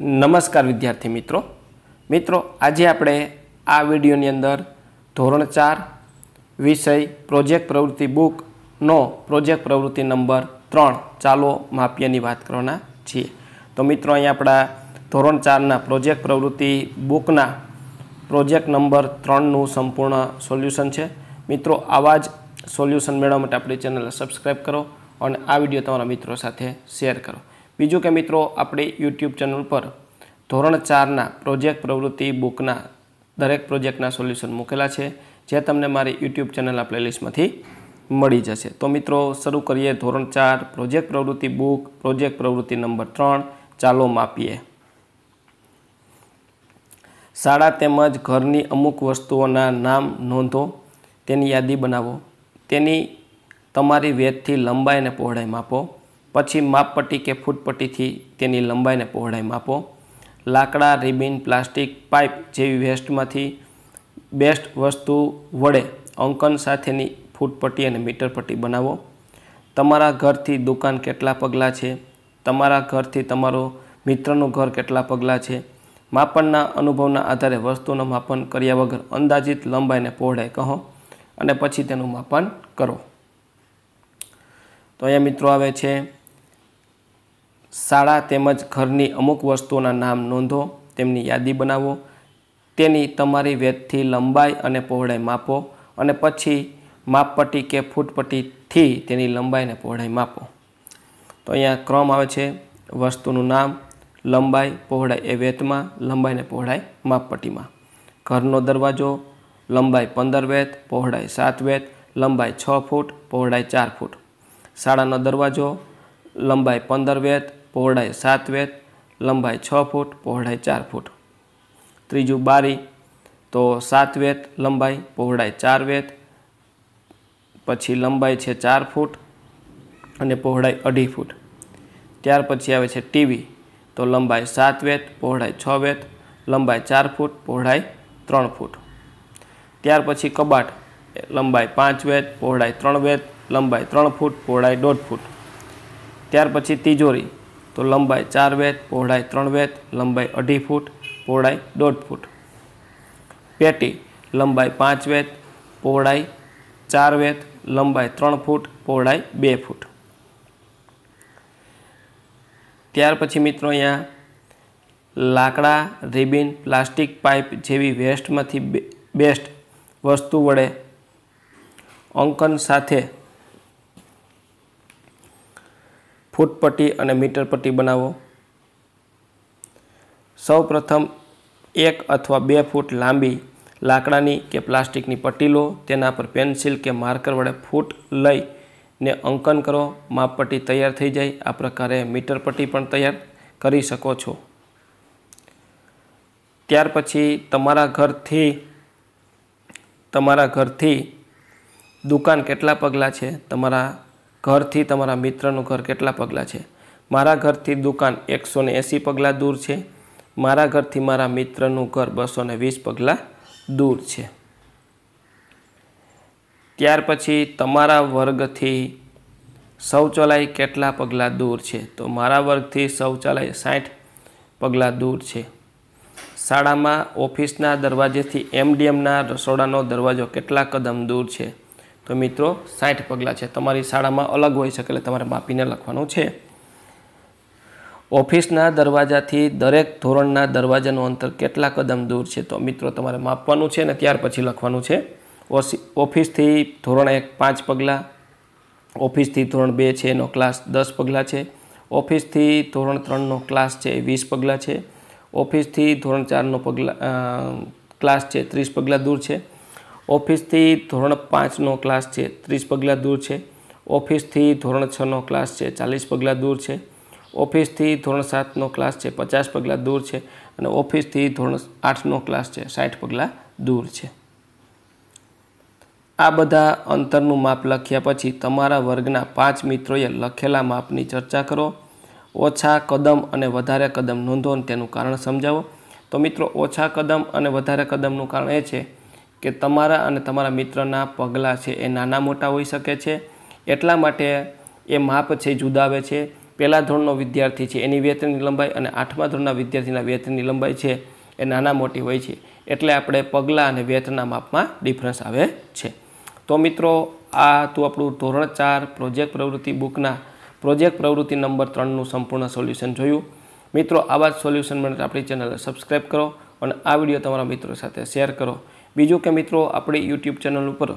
નમસ્કાર વિદ્યાર્થી મિત્રો મિત્રો આજે આપણે આ વિડીયોની અંદર ધોરણ ચાર વિષય પ્રોજેક્ટ પ્રવૃત્તિ બુકનો પ્રોજેક્ટ પ્રવૃત્તિ નંબર ત્રણ ચાલો માપ્યની વાત કરવાના છીએ તો મિત્રો અહીં આપણા ધોરણ ચારના પ્રોજેક્ટ પ્રવૃત્તિ બુકના પ્રોજેક્ટ નંબર ત્રણનું સંપૂર્ણ સોલ્યુશન છે મિત્રો આવા જ સોલ્યુશન મેળવવા માટે આપણી ચેનલને સબસ્ક્રાઈબ કરો અને આ વિડીયો તમારા મિત્રો સાથે શેર કરો બીજું કે મિત્રો આપણે યુટ્યુબ ચેનલ પર ધોરણ ચારના પ્રોજેક્ટ પ્રવૃત્તિ બુકના દરેક પ્રોજેક્ટના સોલ્યુશન મૂકેલા છે જે તમને મારી યુટ્યુબ ચેનલના પ્લેલિસ્ટમાંથી મળી જશે તો મિત્રો શરૂ કરીએ ધોરણ ચાર પ્રોજેક્ટ પ્રવૃત્તિ બુક પ્રોજેક્ટ પ્રવૃત્તિ નંબર ત્રણ ચાલો માપીએ શાળા તેમજ ઘરની અમુક વસ્તુઓના નામ નોંધો તેની યાદી બનાવો તેની તમારી વેદથી લંબાઈ અને પહોળાઈ માપો પછી માપપટ્ટી કે ફૂટપટ્ટીથી તેની લંબાઈને પહોળાઈ માપો લાકડા રિબિન પ્લાસ્ટિક પાઇપ જેવી વેસ્ટમાંથી બેસ્ટ વસ્તુ વડે અંકન સાથેની ફૂટપટ્ટી અને મીટરપટ્ટી બનાવો તમારા ઘરથી દુકાન કેટલા પગલાં છે તમારા ઘરથી તમારો મિત્રનું ઘર કેટલા પગલાં છે માપનના અનુભવના આધારે વસ્તુનું માપન કર્યા વગર અંદાજિત લંબાઈને પહોળાઈ કહો અને પછી તેનું માપન કરો તો અહીંયા મિત્રો આવે છે શાળા તેમજ ઘરની અમુક વસ્તુઓના નામ નોંધો તેમની યાદી બનાવો તેની તમારી વેદથી લંબાઈ અને પહોળાઈ માપો અને પછી માપપટ્ટી કે ફૂટપટ્ટીથી તેની લંબાઈને પહોળાઈ માપો તો અહીંયા ક્રમ આવે છે વસ્તુનું નામ લંબાઈ પહોળાઈ એ વેતમાં લંબાઈને પહોળાઈ માપપટ્ટીમાં ઘરનો દરવાજો લંબાઈ પંદર વેત પહોળાઈ સાત વેત લંબાઈ છ ફૂટ પહોળાઈ ચાર ફૂટ શાળાનો દરવાજો લંબાઈ પંદર વેત પહોળાઈ સાત વેત લંબાઈ છ ફૂટ પહોળાઈ ચાર ફૂટ ત્રીજું બારી તો સાત વેત લંબાઈ પહોળાઈ ચાર વેત પછી લંબાઈ છે ચાર ફૂટ અને પહોળાઈ અઢી ફૂટ ત્યાર પછી આવે છે ટીવી તો લંબાઈ સાત વેત પહોળાઈ છ વેત લંબાઈ ચાર ફૂટ પહોળાઈ ત્રણ ફૂટ ત્યાર પછી કબાટ લંબાઈ પાંચ વેત પહોળાઈ ત્રણ વેત લંબાઈ ત્રણ ફૂટ પહોળાઈ દોઢ ફૂટ ત્યાર પછી તિજોરી તો લંબાઈ ચાર વેત પહોળાઈ ત્રણ વેત લંબાઈ અઢી ફૂટ પહોળાઈ દોઢ ફૂટ પેટી લંબાઈ પાંચ વેત પહોળાઈ ચાર વેત લંબાઈ ત્રણ ફૂટ પહોળાઈ બે ફૂટ ત્યાર પછી મિત્રો અહીંયા લાકડા રિબિન પ્લાસ્ટિક પાઇપ જેવી વેસ્ટમાંથી બેસ્ટ વસ્તુ વડે અંકન સાથે ફૂટપટ્ટી અને મીટર પટ્ટી બનાવો સૌ પ્રથમ એક અથવા બે ફૂટ લાંબી લાકડાની કે પ્લાસ્ટિકની પટ્ટી લો તેના પર પેન્સિલ કે માર્કર વડે ફૂટ લઈને અંકન કરો માપપટ્ટી તૈયાર થઈ જાય આ પ્રકારે મીટર પટ્ટી પણ તૈયાર કરી શકો છો ત્યાર પછી તમારા ઘરથી તમારા ઘરથી દુકાન કેટલા પગલાં છે તમારા ઘરથી તમારા મિત્રનું ઘર કેટલા પગલાં છે મારા ઘરથી દુકાન એકસો ને એંસી પગલાં દૂર છે મારા ઘરથી મારા મિત્રનું ઘર બસો ને વીસ પગલાં દૂર છે ત્યાર પછી તમારા વર્ગથી શૌચાલય કેટલા પગલાં દૂર છે તો મારા વર્ગથી શૌચાલય સાઠ પગલાં દૂર છે શાળામાં ઓફિસના દરવાજેથી એમડીએમના રસોડાનો દરવાજો કેટલા કદમ દૂર છે તો મિત્રો સાઠ પગલાં છે તમારી શાળામાં અલગ હોઈ શકે એટલે તમારે માપીને લખવાનું છે ઓફિસના દરવાજાથી દરેક ધોરણના દરવાજાનું અંતર કેટલા કદમ દૂર છે તો મિત્રો તમારે માપવાનું છે અને ત્યાર પછી લખવાનું છે ઓફિસથી ધોરણ એક પાંચ પગલાં ઓફિસથી ધોરણ બે છે એનો ક્લાસ દસ પગલાં છે ઓફિસથી ધોરણ ત્રણનો ક્લાસ છે એ વીસ પગલાં છે ઓફિસથી ધોરણ ચારનો પગલાં ક્લાસ છે ત્રીસ પગલાં દૂર છે ઓફિસથી ધોરણ પાંચનો ક્લાસ છે ત્રીસ પગલાં દૂર છે ઓફિસથી ધોરણ છનો ક્લાસ છે ચાલીસ પગલાં દૂર છે ઓફિસથી ધોરણ સાતનો ક્લાસ છે પચાસ પગલાં દૂર છે અને ઓફિસથી ધોરણ આઠનો ક્લાસ છે સાઠ પગલાં દૂર છે આ બધા અંતરનું માપ લખ્યા પછી તમારા વર્ગના પાંચ મિત્રોએ લખેલા માપની ચર્ચા કરો ઓછા કદમ અને વધારે કદમ નોંધો અને તેનું કારણ સમજાવો તો મિત્રો ઓછા કદમ અને વધારે કદમનું કારણ એ છે કે તમારા અને તમારા મિત્રના પગલાં છે એ નાના મોટા હોઈ શકે છે એટલા માટે એ માપ છે જુદાવે છે પહેલાં ધોરણનો વિદ્યાર્થી છે એની વેતનની લંબાઈ અને આઠમા ધોરણના વિદ્યાર્થીના વેતનની લંબાઈ છે એ નાના મોટી હોય છે એટલે આપણે પગલાં અને વેતનના માપમાં ડિફરન્સ આવે છે તો મિત્રો આ હતું આપણું ધોરણ ચાર પ્રોજેક્ટ પ્રવૃત્તિ બુકના પ્રોજેક્ટ પ્રવૃત્તિ નંબર ત્રણનું સંપૂર્ણ સોલ્યુશન જોયું મિત્રો આવા જ સોલ્યુશન માટે આપણી ચેનલને સબસ્ક્રાઈબ કરો અને આ વિડીયો તમારા મિત્રો સાથે શેર કરો બીજું કે મિત્રો આપણી યુટ્યુબ ચેનલ ઉપર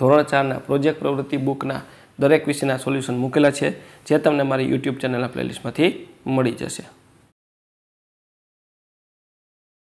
ધોરણ ચારના પ્રોજેક્ટ પ્રવૃત્તિ બુકના દરેક વિષયના સોલ્યુશન મૂકેલા છે જે તમને મારી યુટ્યુબ ચેનલના પ્લેલિસ્ટમાંથી મળી જશે